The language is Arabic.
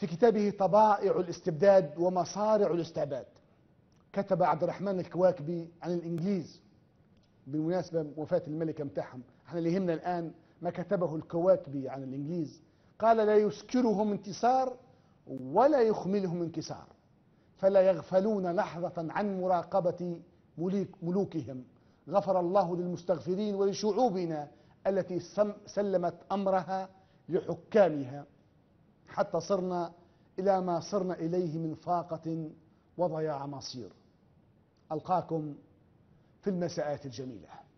في كتابه طبائع الاستبداد ومصارع الاستعباد كتب عبد الرحمن الكواكبي عن الإنجليز بالمناسبة وفاة الملكة متاعهم احنا اللي يهمنا الآن ما كتبه الكواكبي عن الإنجليز قال لا يسكرهم انتصار ولا يخملهم انكسار فلا يغفلون لحظة عن مراقبة ملوكهم غفر الله للمستغفرين ولشعوبنا التي سلمت أمرها لحكامها حتى صرنا إلى ما صرنا إليه من فاقة وضياع مصير ألقاكم في المساءات الجميلة